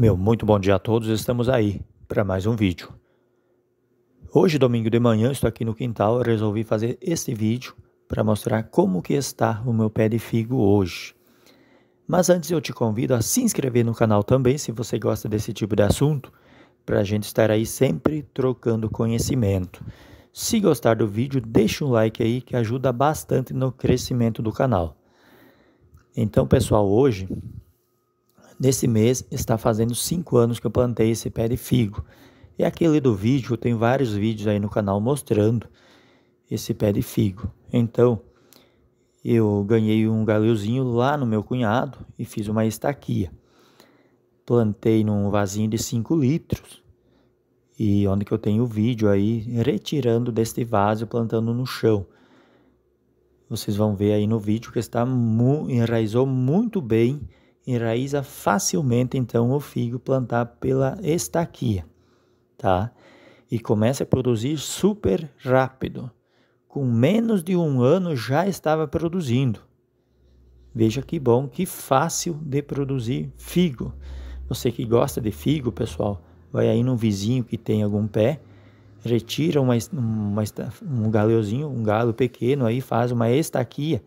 Meu muito bom dia a todos, estamos aí para mais um vídeo. Hoje, domingo de manhã, estou aqui no quintal, e resolvi fazer este vídeo para mostrar como que está o meu pé de figo hoje. Mas antes eu te convido a se inscrever no canal também, se você gosta desse tipo de assunto, para a gente estar aí sempre trocando conhecimento. Se gostar do vídeo, deixa um like aí que ajuda bastante no crescimento do canal. Então, pessoal, hoje Nesse mês está fazendo 5 anos que eu plantei esse pé de figo. E aquele do vídeo, tem vários vídeos aí no canal mostrando esse pé de figo. Então, eu ganhei um galeuzinho lá no meu cunhado e fiz uma estaquia. Plantei num vasinho de 5 litros. E onde que eu tenho o vídeo aí, retirando deste vaso plantando no chão. Vocês vão ver aí no vídeo que está mu enraizou muito bem enraiza facilmente então o figo plantar pela estaquia, tá? E começa a produzir super rápido. Com menos de um ano já estava produzindo. Veja que bom, que fácil de produzir figo. Você que gosta de figo, pessoal, vai aí num vizinho que tem algum pé, retira uma, uma, um galeuzinho, um galo pequeno aí, faz uma estaquia,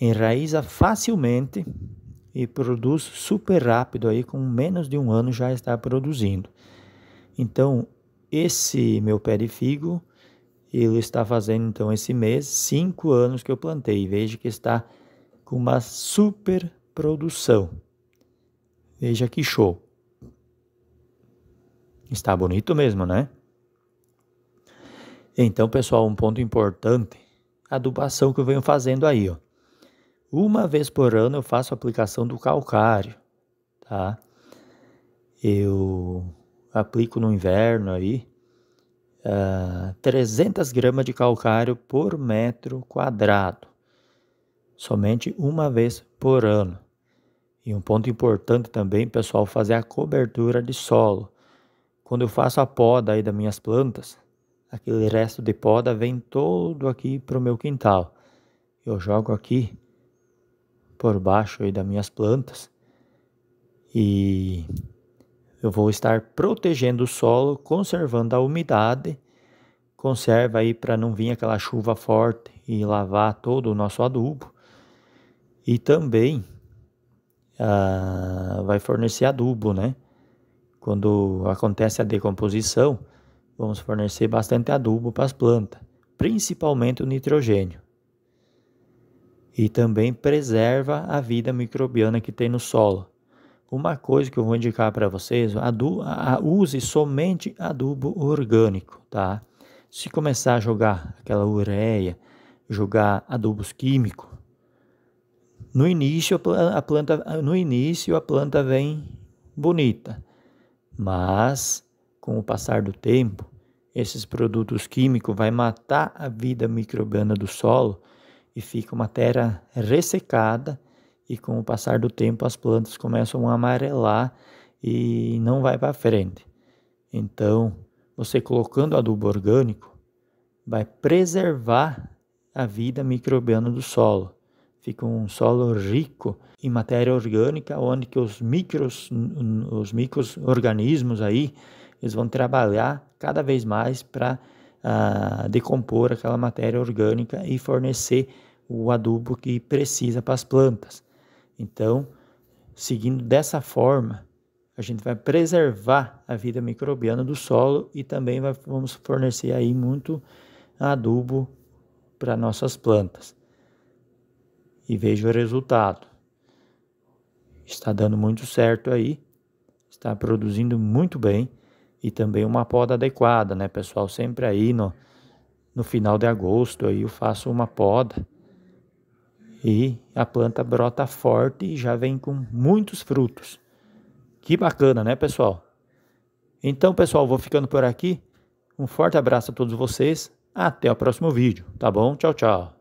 enraiza facilmente e produz super rápido aí com menos de um ano já está produzindo. Então esse meu pé de figo ele está fazendo então esse mês cinco anos que eu plantei. Veja que está com uma super produção. Veja que show. Está bonito mesmo, né? Então, pessoal, um ponto importante, a adubação que eu venho fazendo aí, ó. Uma vez por ano eu faço aplicação do calcário, tá? Eu aplico no inverno aí uh, ah, 300 gramas de calcário por metro quadrado, somente uma vez por ano. E um ponto importante também, pessoal, fazer a cobertura de solo. Quando eu faço a poda aí das minhas plantas, aquele resto de poda vem todo aqui para o meu quintal. Eu jogo aqui por baixo aí das minhas plantas e eu vou estar protegendo o solo, conservando a umidade, conserva aí para não vir aquela chuva forte e lavar todo o nosso adubo e também ah, vai fornecer adubo, né? Quando acontece a decomposição, vamos fornecer bastante adubo para as plantas, principalmente o nitrogênio e também preserva a vida microbiana que tem no solo. Uma coisa que eu vou indicar para vocês, a, use somente adubo orgânico, tá? Se começar a jogar aquela ureia, jogar adubos químicos, no início a planta, no início a planta vem bonita, mas com o passar do tempo, esses produtos químicos vai matar a vida microbiana do solo e fica uma terra ressecada e com o passar do tempo as plantas começam a amarelar e não vai para frente. Então, você colocando adubo orgânico vai preservar a vida microbiana do solo. Fica um solo rico em matéria orgânica, onde que os micros, os microorganismos aí, eles vão trabalhar cada vez mais para decompor aquela matéria orgânica e fornecer o adubo que precisa para as plantas. Então, seguindo dessa forma, a gente vai preservar a vida microbiana do solo e também vai, vamos fornecer aí muito adubo para nossas plantas. E veja o resultado. Está dando muito certo aí, está produzindo muito bem e também uma poda adequada, né, pessoal? Sempre aí no, no final de agosto aí eu faço uma poda e a planta brota forte e já vem com muitos frutos. Que bacana, né, pessoal? Então, pessoal, vou ficando por aqui. Um forte abraço a todos vocês. Até o próximo vídeo, tá bom? Tchau, tchau.